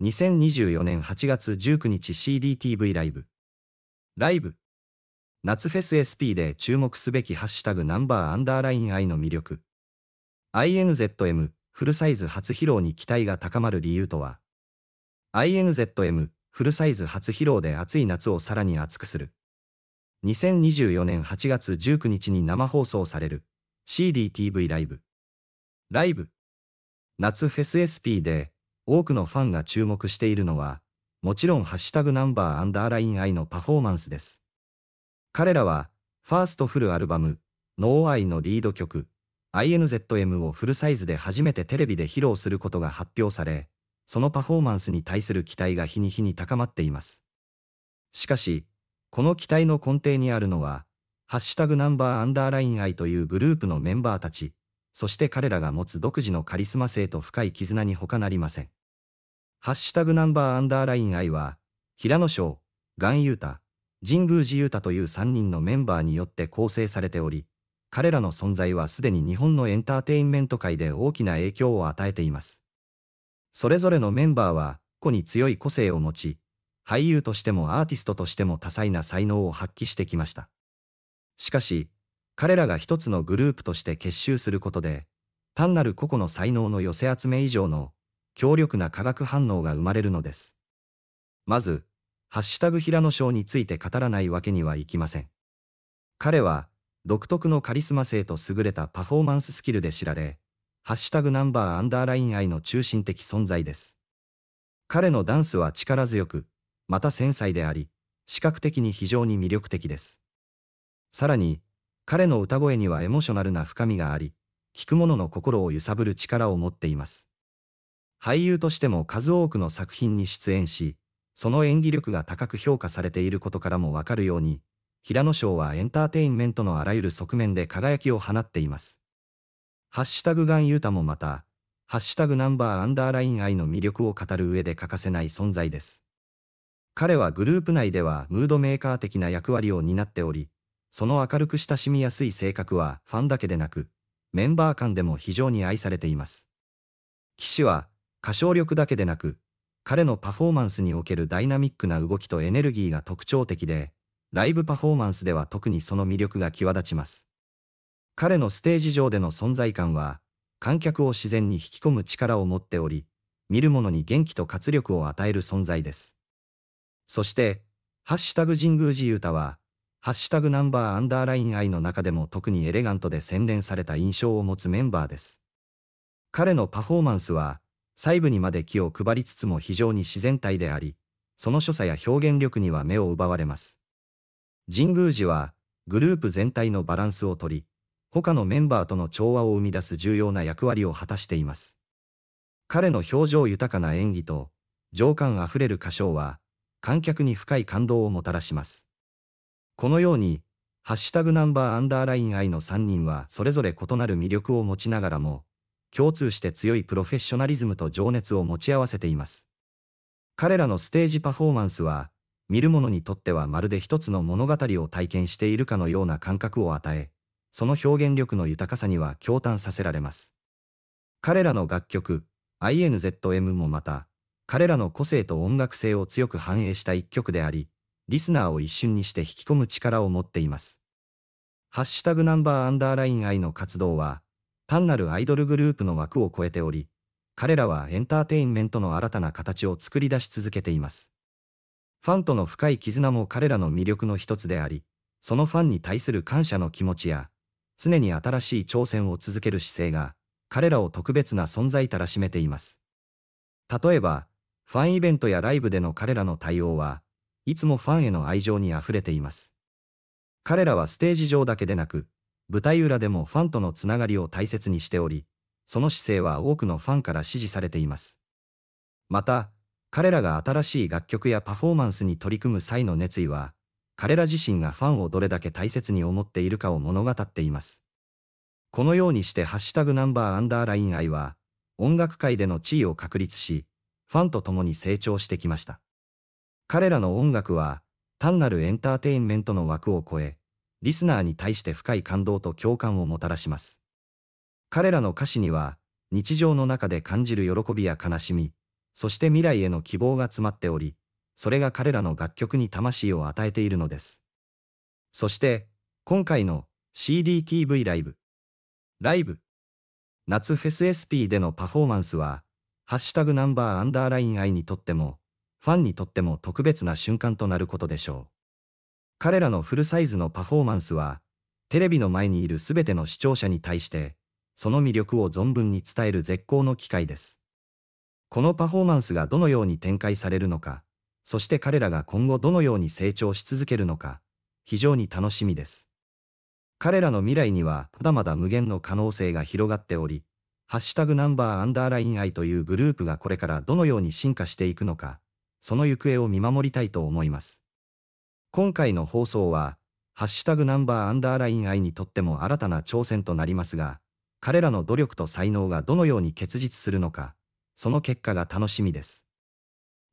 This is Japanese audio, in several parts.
2024年8月19日 CDTV ライブ。ライブ。夏フェス SP で注目すべきハッシュタグナンバーアンダーライン I の魅力。INZM フルサイズ初披露に期待が高まる理由とは ?INZM フルサイズ初披露で暑い夏をさらに暑くする。2024年8月19日に生放送される CDTV ライブ。ライブ。夏フェス SP で多くのファンが注目しているのは、もちろんハッシュタグナンバーアンダーライン愛のパフォーマンスです。彼らは、ファーストフルアルバム、ノーアイのリード曲、INZM をフルサイズで初めてテレビで披露することが発表され、そのパフォーマンスに対する期待が日に日に高まっています。しかし、この期待の根底にあるのは、ハッシュタグナンバーアンダーライン愛というグループのメンバーたち、そして彼らが持つ独自のカリスマ性と深い絆に他なりません。ハッシュタグナンバーアンダーライン I は、平野翔、岩優太、神宮寺優太という3人のメンバーによって構成されており、彼らの存在はすでに日本のエンターテインメント界で大きな影響を与えています。それぞれのメンバーは、個に強い個性を持ち、俳優としてもアーティストとしても多彩な才能を発揮してきました。しかし、彼らが一つのグループとして結集することで、単なる個々の才能の寄せ集め以上の強力な化学反応が生まれるのです。まず、ハッシュタグ平野翔について語らないわけにはいきません。彼は、独特のカリスマ性と優れたパフォーマンススキルで知られ、ハッシュタグナンバーアンダーライン愛の中心的存在です。彼のダンスは力強く、また繊細であり、視覚的に非常に魅力的です。さらに、彼の歌声にはエモーショナルな深みがあり、聴く者の心を揺さぶる力を持っています。俳優としても数多くの作品に出演し、その演技力が高く評価されていることからもわかるように、平野賞はエンターテインメントのあらゆる側面で輝きを放っています。ハッシュタグガンユータもまた、ハッシュタグナンバーアンダーライン愛の魅力を語る上で欠かせない存在です。彼はグループ内ではムードメーカー的な役割を担っており、その明るく親しみやすい性格はファンだけでなく、メンバー間でも非常に愛されています。騎士は、歌唱力だけでなく、彼のパフォーマンスにおけるダイナミックな動きとエネルギーが特徴的で、ライブパフォーマンスでは特にその魅力が際立ちます。彼のステージ上での存在感は、観客を自然に引き込む力を持っており、見る者に元気と活力を与える存在です。そして、ハッシュタグ神宮寺太は、ハッシュタグナンバーアンダーライン愛の中でも特にエレガントで洗練された印象を持つメンバーです。彼のパフォーマンスは、細部にまで気を配りつつも非常に自然体であり、その所作や表現力には目を奪われます。神宮寺は、グループ全体のバランスをとり、他のメンバーとの調和を生み出す重要な役割を果たしています。彼の表情豊かな演技と、情感あふれる歌唱は、観客に深い感動をもたらします。このように、ハッシュタグナンバーアンダーライン I の3人はそれぞれ異なる魅力を持ちながらも、共通して強いプロフェッショナリズムと情熱を持ち合わせています。彼らのステージパフォーマンスは、見る者にとってはまるで一つの物語を体験しているかのような感覚を与え、その表現力の豊かさには驚嘆させられます。彼らの楽曲、INZM もまた、彼らの個性と音楽性を強く反映した一曲であり、リスナーを一瞬にして引き込む力を持っています。ハッシュタグナンバーアンダーライン愛の活動は、単なるアイドルグループの枠を超えており、彼らはエンターテインメントの新たな形を作り出し続けています。ファンとの深い絆も彼らの魅力の一つであり、そのファンに対する感謝の気持ちや、常に新しい挑戦を続ける姿勢が、彼らを特別な存在たらしめています。例えば、ファンイベントやライブでの彼らの対応は、いつもファンへの愛情に溢れています。彼らはステージ上だけでなく、舞台裏でもファンとのつながりを大切にしており、その姿勢は多くのファンから支持されています。また、彼らが新しい楽曲やパフォーマンスに取り組む際の熱意は、彼ら自身がファンをどれだけ大切に思っているかを物語っています。このようにしてハッシュタグナンバーアンダーライン愛は、音楽界での地位を確立し、ファンと共に成長してきました。彼らの音楽は、単なるエンターテインメントの枠を超え、リスナーに対して深い感動と共感をもたらします。彼らの歌詞には、日常の中で感じる喜びや悲しみ、そして未来への希望が詰まっており、それが彼らの楽曲に魂を与えているのです。そして、今回の CDTV ライブ。ライブ。夏フェス SP でのパフォーマンスは、ハッシュタグナンバーアンダーライン愛にとっても、ファンにとっても特別な瞬間となることでしょう。彼らのフルサイズのパフォーマンスは、テレビの前にいるすべての視聴者に対して、その魅力を存分に伝える絶好の機会です。このパフォーマンスがどのように展開されるのか、そして彼らが今後どのように成長し続けるのか、非常に楽しみです。彼らの未来にはまだまだ無限の可能性が広がっており、ハッシュタグナンバーアンダーライン愛というグループがこれからどのように進化していくのか、その行方を見守りたいと思います。今回の放送は、ハッシュタグナンバーアンダーライン愛にとっても新たな挑戦となりますが、彼らの努力と才能がどのように結実するのか、その結果が楽しみです。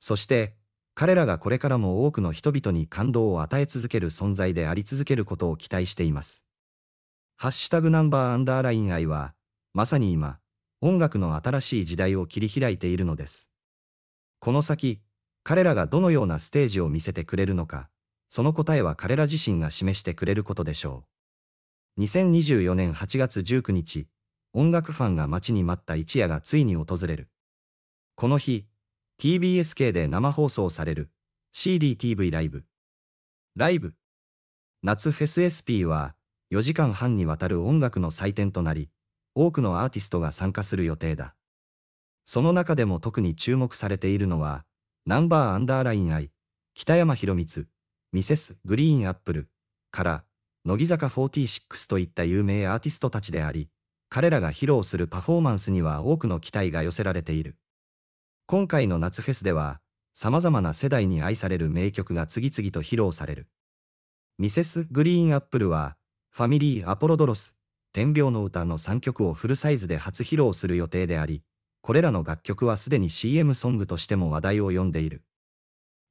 そして、彼らがこれからも多くの人々に感動を与え続ける存在であり続けることを期待しています。ハッシュタグナンバーアンダーライン愛は、まさに今、音楽の新しい時代を切り開いているのです。この先、彼らがどのようなステージを見せてくれるのか、その答えは彼ら自身が示してくれることでしょう。2024年8月19日、音楽ファンが待ちに待った一夜がついに訪れる。この日、TBS 系で生放送される CDTV ライブ。ライブ。夏フェス SP は4時間半にわたる音楽の祭典となり、多くのアーティストが参加する予定だ。その中でも特に注目されているのは、ナンバーアンダーライン愛、北山博光、ミセス・グリーン・アップルから乃木坂46といった有名アーティストたちであり、彼らが披露するパフォーマンスには多くの期待が寄せられている。今回の夏フェスでは、様々な世代に愛される名曲が次々と披露される。ミセス・グリーン・アップルは、ファミリー・アポロドロス、天平の歌の3曲をフルサイズで初披露する予定であり、これらの楽曲はすでに CM ソングとしても話題を呼んでいる。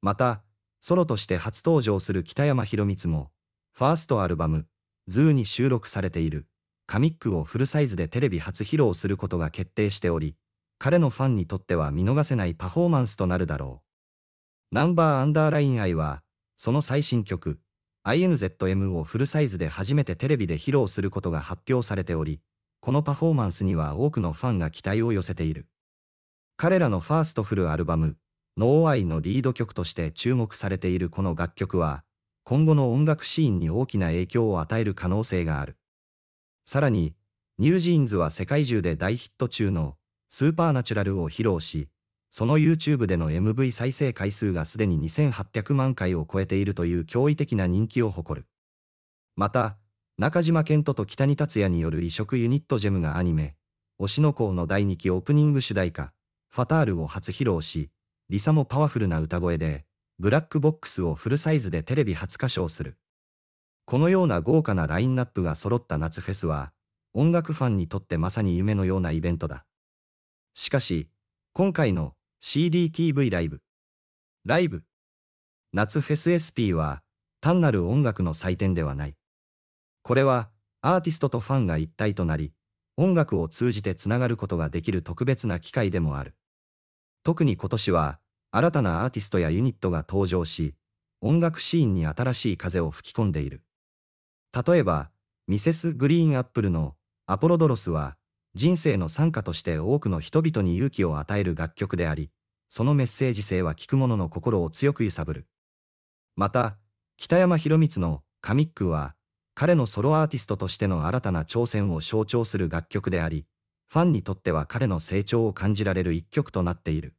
また、ソロとして初登場する北山宏光も、ファーストアルバム、ズーに収録されている、カミックをフルサイズでテレビ初披露することが決定しており、彼のファンにとっては見逃せないパフォーマンスとなるだろう。ナンバーアンダーライン愛は、その最新曲、INZM をフルサイズで初めてテレビで披露することが発表されており、このパフォーマンスには多くのファンが期待を寄せている。彼らのファーストフルアルバム、ノーアイのリード曲として注目されているこの楽曲は、今後の音楽シーンに大きな影響を与える可能性がある。さらに、ニュージーンズは世界中で大ヒット中のスーパーナチュラルを披露し、その YouTube での MV 再生回数がすでに2800万回を超えているという驚異的な人気を誇る。また、中島健人と北に達也による異色ユニットジェムがアニメ、推しの校の第2期オープニング主題歌、ファタールを初披露し、リサもパワフルな歌声で、ブラックボックスをフルサイズでテレビ初歌唱する。このような豪華なラインナップが揃った夏フェスは、音楽ファンにとってまさに夢のようなイベントだ。しかし、今回の CDTV ライブ。ライブ。夏フェス SP は、単なる音楽の祭典ではない。これは、アーティストとファンが一体となり、音楽を通じてつながることができる特別な機会でもある。特に今年は、新たなアーティストやユニットが登場し、音楽シーンに新しい風を吹き込んでいる。例えば、ミセス・グリーンアップルのアポロドロスは、人生の参加として多くの人々に勇気を与える楽曲であり、そのメッセージ性は聴く者の心を強く揺さぶる。また、北山博光のカミックは、彼のソロアーティストとしての新たな挑戦を象徴する楽曲であり、ファンにとっては彼の成長を感じられる一曲となっている。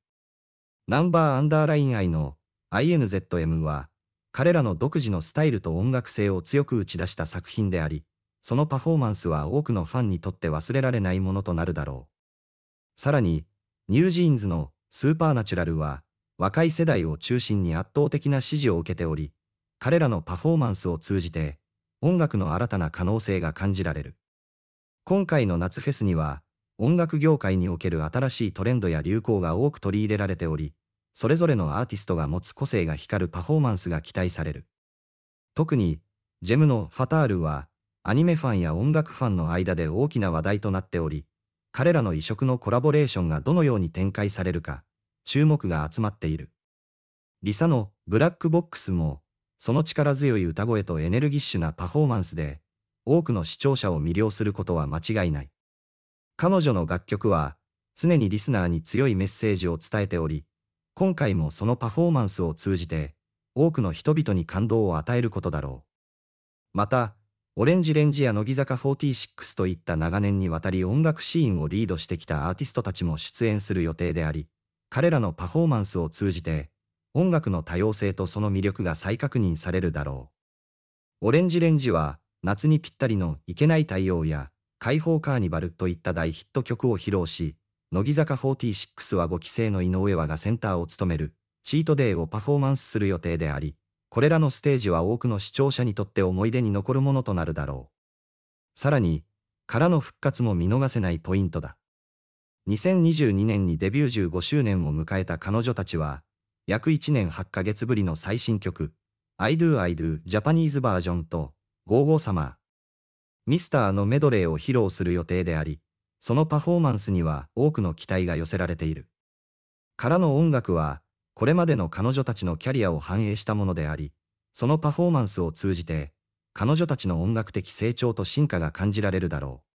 ナンバーアンダーライン I の INZM は、彼らの独自のスタイルと音楽性を強く打ち出した作品であり、そのパフォーマンスは多くのファンにとって忘れられないものとなるだろう。さらに、ニュージーンズのスーパーナチュラルは、若い世代を中心に圧倒的な支持を受けており、彼らのパフォーマンスを通じて、音楽の新たな可能性が感じられる。今回の夏フェスには、音楽業界における新しいトレンドや流行が多く取り入れられており、それぞれのアーティストが持つ個性が光るパフォーマンスが期待される。特に、ジェムのファタールは、アニメファンや音楽ファンの間で大きな話題となっており、彼らの異色のコラボレーションがどのように展開されるか、注目が集まっている。リサのブラックボックスも、その力強い歌声とエネルギッシュなパフォーマンスで、多くの視聴者を魅了することは間違いない。彼女の楽曲は、常にリスナーに強いメッセージを伝えており、今回もそのパフォーマンスを通じて、多くの人々に感動を与えることだろう。また、オレンジレンジや乃木坂46といった長年にわたり音楽シーンをリードしてきたアーティストたちも出演する予定であり、彼らのパフォーマンスを通じて、音楽の多様性とその魅力が再確認されるだろう。オレンジレンジは、夏にぴったりのいけない太陽や、解放カーニバルといった大ヒット曲を披露し、乃木坂46は5期生の井上和がセンターを務める、チートデイをパフォーマンスする予定であり、これらのステージは多くの視聴者にとって思い出に残るものとなるだろう。さらに、からの復活も見逃せないポイントだ。2022年にデビュー15周年を迎えた彼女たちは、約1年8ヶ月ぶりの最新曲、I Do I Do ジャパニーズバージョンと、GoGo s u m m ミスターのメドレーを披露する予定であり、そのパフォーマンスには多くの期待が寄せられている。からの音楽は、これまでの彼女たちのキャリアを反映したものであり、そのパフォーマンスを通じて、彼女たちの音楽的成長と進化が感じられるだろう。